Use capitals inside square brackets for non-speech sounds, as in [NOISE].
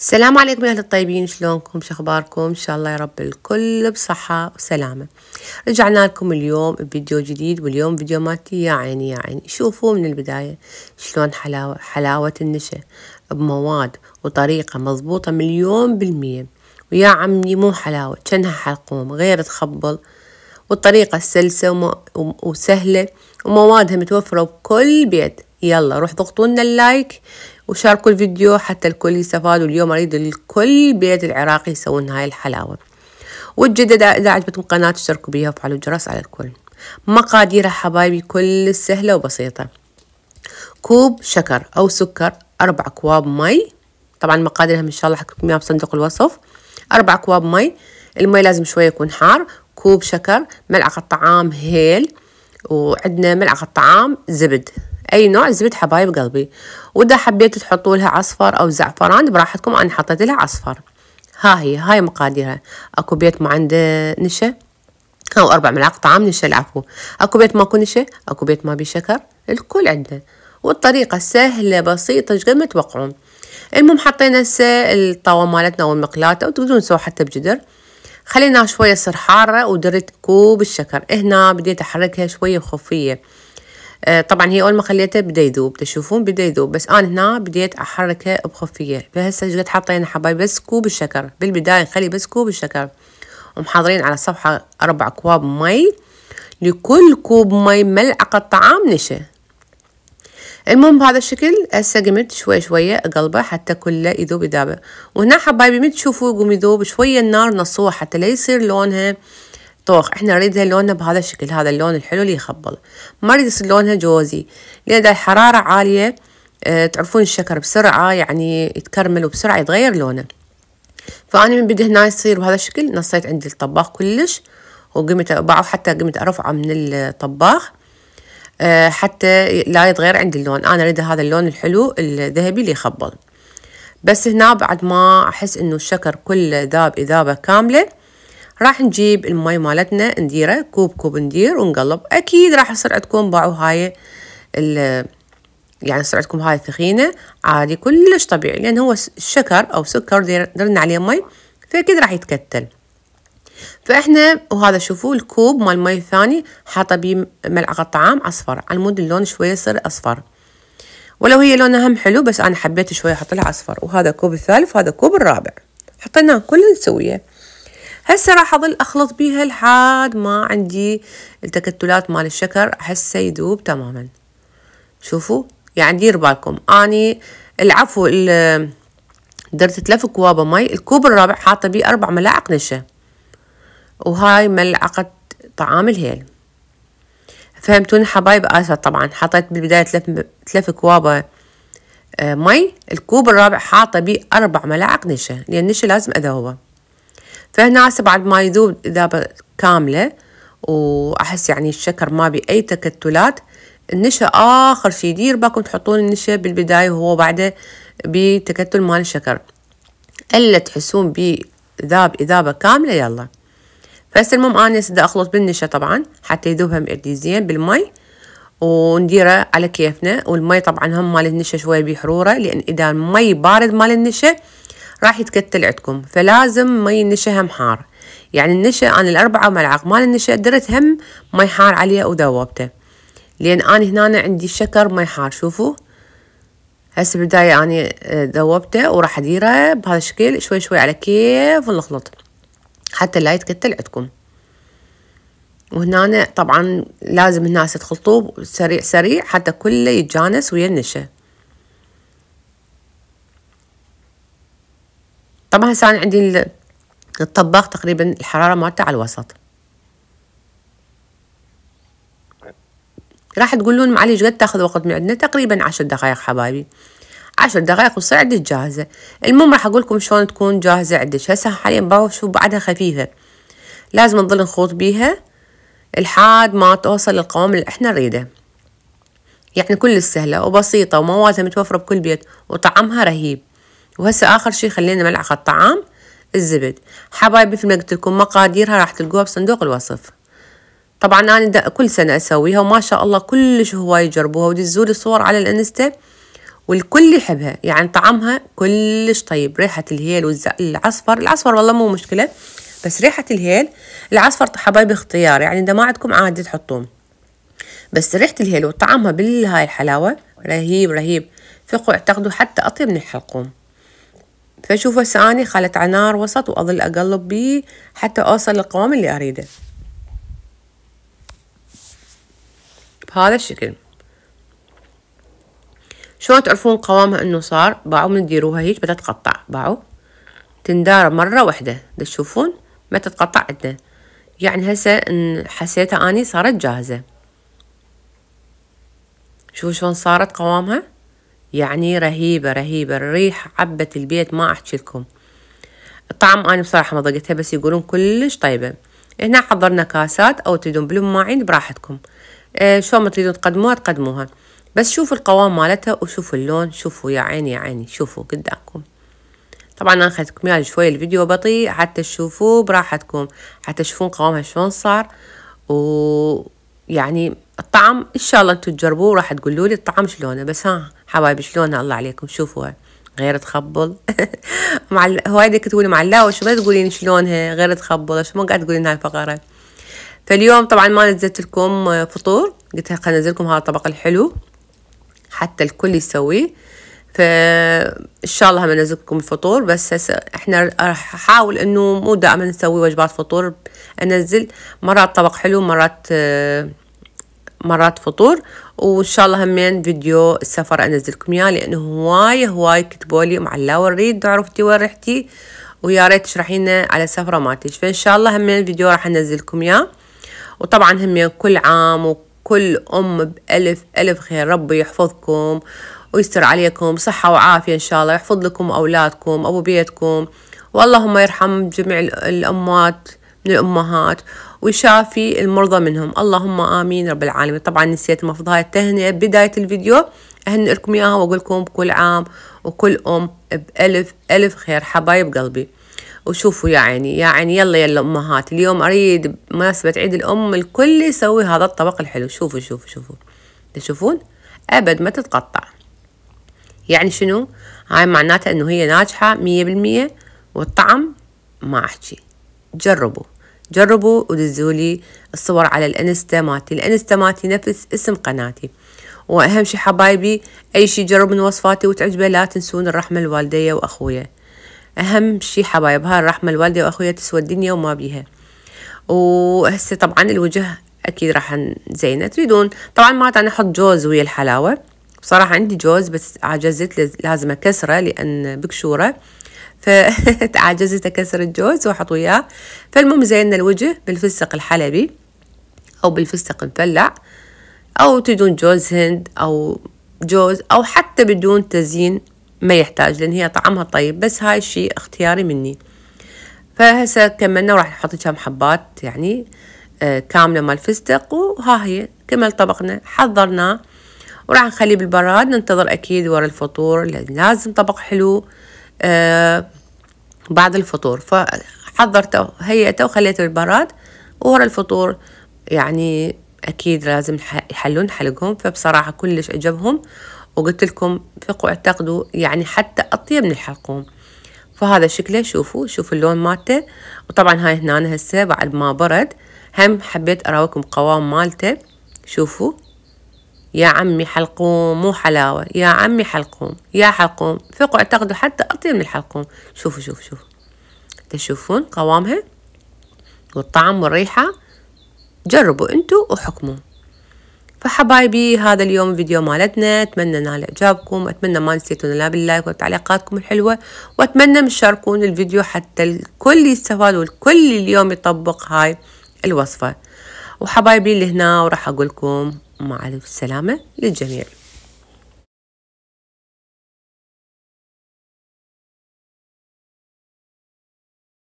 السلام عليكم يا اهل الطيبين شلونكم شخباركم ان شاء الله يا رب الكل بصحة وسلامة رجعنا لكم اليوم بفيديو جديد واليوم فيديو مالتي يا عيني يا عيني شوفوا من البداية شلون حلاوة, حلاوة النشا بمواد وطريقة مضبوطة مليون بالمية ويا عمي مو حلاوة كأنها حلقوم غير تخبل والطريقة سلسة وسهلة وموادها متوفرة بكل بيت يلا روح ضغطوا لنا اللايك وشاركوا الفيديو حتى الكل يستفاد واليوم أريد الكل بيت العراقي يسوون هاي الحلاوة وتجدد إذا عجبتكم قناة اشتركوا بيها وفعلوا الجرس على الكل مقاديرها حبايبي كل سهلة وبسيطة كوب شكر أو سكر أربع أكواب مي طبعا مقاديرهم إن شاء الله حكتب اياها بصندوق الوصف أربع أكواب مي المي لازم شوية يكون حار كوب شكر ملعقة طعام هيل وعندنا ملعقة طعام زبد اي نوع زبد حبايب قلبي واذا حبيتوا تحطوا لها عصفر او زعفران براحتكم انا حطيت لها عصفر ها هي هاي مقاديرها اكو بيت ما عنده نشا او اربع ملاعق طعام نشا العفو اكو بيت ماكو نشا اكو بيت ما بي شكر الكل عنده والطريقة سهلة بسيطة قد ما توقعون المهم حطينا هسه الطاوة مالتنا او المقلاة او تقدرون حتى بجدر خليناها شوية تصير حارة ودرت كوب الشكر هنا بديت احركها شوية خفيه آه، طبعا هي اول ما خليته بدا يذوب تشوفون بدا يذوب بس انا هنا بديت احركه بخفيه فهسه قد حاطين حبايب بس كوب الشكر بالبدايه نخلي بس كوب الشكر ومحضرين على صفحه اربع اكواب مي لكل كوب مي ملعقه طعام نشا المهم بهذا الشكل هسه قمت شوي شوية اقلبه حتى كله يذوب يذابه وهنا حبايبي متشوفوه تشوفوا يقوم يذوب شوية النار نصوه حتى لا يصير لونها طوخ احنا نريدها لونها بهذا الشكل هذا اللون الحلو اللي يخبل ما نريد يصير لونها جوزي لان الحرارة عالية اه تعرفون الشكر بسرعة يعني يتكرمل وبسرعة يتغير لونه فأنا من بدي هنا يصير بهذا الشكل نصيت عندي الطباخ كلش وقمت بعض حتى قمت أرفعه من الطباخ اه حتى لا يتغير عندي اللون أنا أريد هذا اللون الحلو الذهبي اللي يخبل بس هنا بعد ما أحس إنه الشكر كله ذاب إذابة كاملة راح نجيب المي مالتنا نديره كوب كوب ندير ونقلب اكيد راح يصير عندكم باعوا هاي يعني يصير عندكم هاي الثخينه عادي كلش طبيعي لان هو الشكر او سكر درنا عليه مي فاكيد راح يتكتل فاحنا وهذا شوفوا الكوب مال المي الثاني حاطه بيه ملعقه طعام اصفر على مود اللون شويه يصير اصفر ولو هي لونها هم حلو بس انا حبيت شويه احط لها اصفر وهذا كوب الثالث وهذا كوب الرابع حطيناه كله سويه هسه راح اضل اخلط بيها لحد ما عندي التكتلات مال الشكر هسه يذوب تماما شوفوا يعني دير بالكم اني العفو درت تلف كوابة مي الكوب الرابع حاطة بيه اربع ملاعق نشا وهاي ملعقة طعام الهيل فهمتوني حبايب اسف طبعا حطيت بالبداية تلف, تلف كوابة آه، مي الكوب الرابع حاطة بيه اربع ملاعق نشا لان النشا لازم اذوبه فهنا هسه بعد ما يذوب ذابة كاملة وأحس يعني الشكر ما بي أي تكتلات النشا آخر شي دير بالكم تحطون النشا بالبداية وهو بعده بتكتل مال الشكر إلا تحسون بي ذاب إذابة كاملة يلا فهسه المهم أنا سدي أخلط بالنشا طبعا حتى يذوب هم زين بالمي ونديره على كيفنا والمي طبعا هم مال النشا شوية بحرورة لأن إذا المي بارد مال النشا راح يتكتل عندكم فلازم مي النشا هم حار يعني النشا أنا الأربعة مال النشا درت هم مي حار عليه وذوبته لأن أنا هنا عندي شكر مي حار شوفوا هسه بداية أنا ذوبته آه، وراح أديره بهذا الشكل شوي شوي على كيف نخلط حتى لا يتكتل عندكم وهنا طبعا لازم الناس تخلطوه سريع سريع حتى كله يتجانس ويا النشا طبعا هسه انا عندي الطباخ تقريبا الحراره مالته على الوسط راح تقولون معلي قد تاخذ وقت من عندنا تقريبا عشر دقائق حبايبي عشر دقائق وتصير عندك جاهزة المهم راح أقول لكم شلون تكون جاهزة عندك هسه حاليا بشوف شو بعدها خفيفة لازم نظل نخوض بيها الحاد ما توصل للقوام اللي احنا نريده يعني كل سهلة وبسيطة وموادها متوفرة بكل بيت وطعمها رهيب وهسه اخر شي خلينا ملعقه طعام الزبد حبايبي مثل ما قلت لكم مقاديرها راح تلقوها بصندوق الوصف طبعا انا كل سنه اسويها وما شاء الله كلش هواي يجربوها ودزوا لي صور على الانستا والكل يحبها يعني طعمها كلش طيب ريحه الهيل والعصفر العصفر والله مو مشكله بس ريحه الهيل العصفر حبايبي اختيار يعني اذا ما عندكم عادي تحطوه بس ريحه الهيل وطعمها بالهاي الحلاوه رهيب رهيب فقوا اعتقدوا حتى اطيب من الحلقوم فشوفوا هسه أني خلت على نار وسط وأظل أقلب بيه حتى أوصل للقوام اللي أريده بهذا الشكل شلون تعرفون قوامها انه صار باعوا من ديروها هيك بدها تقطع باعوا تندار مرة واحدة تشوفون ما تتقطع عندنا يعني هسه حسيتها اني صارت جاهزة شوفوا شلون صارت قوامها يعني رهيبة رهيبة الريح عبت البيت ما أحكي لكم الطعم أنا بصراحة ما ضقتها بس يقولون كلش طيبة هنا حضرنا كاسات أو تريدون بلوم ماعين براحتكم آه شو ما تريدون تقدموها تقدموها بس شوفوا القوام مالتها وشوفوا اللون شوفوا يا عيني يا عيني شوفوا قدامكم طبعا انا خليتكم شوية شوي الفيديو بطيء حتى تشوفوه براحتكم حتى تشوفون قوامها شلون صار ويعني الطعم ان شاء الله انتم تجربوه راح تقولوا لي الطعم شلونه بس ها حبايبي شلونها الله عليكم شوفوها غير تخبل [LAUGHS] معل... هوايدة تقولي معلقة شو ما تقولين شلونها غير تخبل شو ما قاعد تقولين هاي الفقرة فاليوم طبعا ما نزلت لكم فطور قلت خلينا انزل هذا الطبق الحلو حتى الكل يسويه فان شاء الله هم الفطور بس هسه احنا راح احاول انه مو دائما نسوي وجبات فطور انزل مرات طبق حلو مرات آه، مرات فطور وان شاء الله همين فيديو السفر انزلكم اياه لانه هواي هواي كتبوا لي معلا وريد عرفتي وين رحتي ويا ريت تشرحي لنا على سفره مالتك فان شاء الله همين فيديو راح انزلكم اياه وطبعا همين كل عام وكل ام بالف الف خير ربي يحفظكم ويستر عليكم صحه وعافيه ان شاء الله يحفظ لكم اولادكم ابو بيتكم واللهم يرحم جميع الاموات من الامهات ويشافي المرضى منهم اللهم آمين رب العالمين طبعا نسيت المفروض هاي التهنئة بداية الفيديو اهنئ لكم إياها وأقول لكم كل عام وكل أم بألف ألف خير حبايب قلبي وشوفوا يا عيني يا عيني يلا يلا أمهات اليوم أريد بمناسبة عيد الأم الكل يسوي هذا الطبق الحلو شوفوا شوفوا شوفوا تشوفون أبد ما تتقطع يعني شنو هاي معناته أنه هي ناجحة 100% والطعم ما أحكي جربوا جربوا ودزوا لي الصور على الانستا ماتي الانستا ماتي نفس اسم قناتي واهم شي حبايبي اي شي جرب من وصفاتي وتعجبه لا تنسون الرحمه الوالديه واخويا اهم شي حبايب هاي الرحمه الوالديه واخويا تسوى الدنيا وما بيها وهسه طبعا الوجه اكيد راح نزينه تريدون طبعا ما انا احط جوز ويا الحلاوه بصراحه عندي جوز بس عجزت لازم اكسره لان بكشوره فتعجزي [LAUGHS] اكسر الجوز واحط وياه فالمهم زينا الوجه بالفستق الحلبي او بالفستق المفلع او تدون جوز هند او جوز او حتى بدون تزيين ما يحتاج لان هي طعمها طيب بس هاي الشيء اختياري مني فهسه كملنا وراح نحط كم حبات يعني آه، كاملة مال فستق وها هي كمل طبقنا حضرناه وراح نخليه بالبراد ننتظر اكيد ورا الفطور لازم طبق حلو آه، بعد الفطور فحضرته هيئته وخليته البراد وورا الفطور يعني أكيد لازم يحلون حلقهم فبصراحة كلش عجبهم وقلت لكم فقوا اعتقدوا يعني حتى أطيب من الحلقوم فهذا شكله شوفوا شوفوا اللون مالته وطبعا هاي هنا هسه بعد ما برد هم حبيت أراويكم قوام مالته شوفوا يا عمي حلقوم مو حلاوة يا عمي حلقوم يا حلقوم ثقوا اعتقدوا حتى أطيب من الحلقوم شوفوا شوفوا شوفوا تشوفون قوامها والطعم والريحة جربوا انتوا وحكموا فحبايبي هذا اليوم فيديو مالتنا اتمنى نال اعجابكم اتمنى ما نسيتونا لا باللايك وتعليقاتكم الحلوه واتمنى مشاركون الفيديو حتى الكل يستفاد والكل اليوم يطبق هاي الوصفه وحبايبي اللي هنا وراح اقولكم مع السلامة للجميع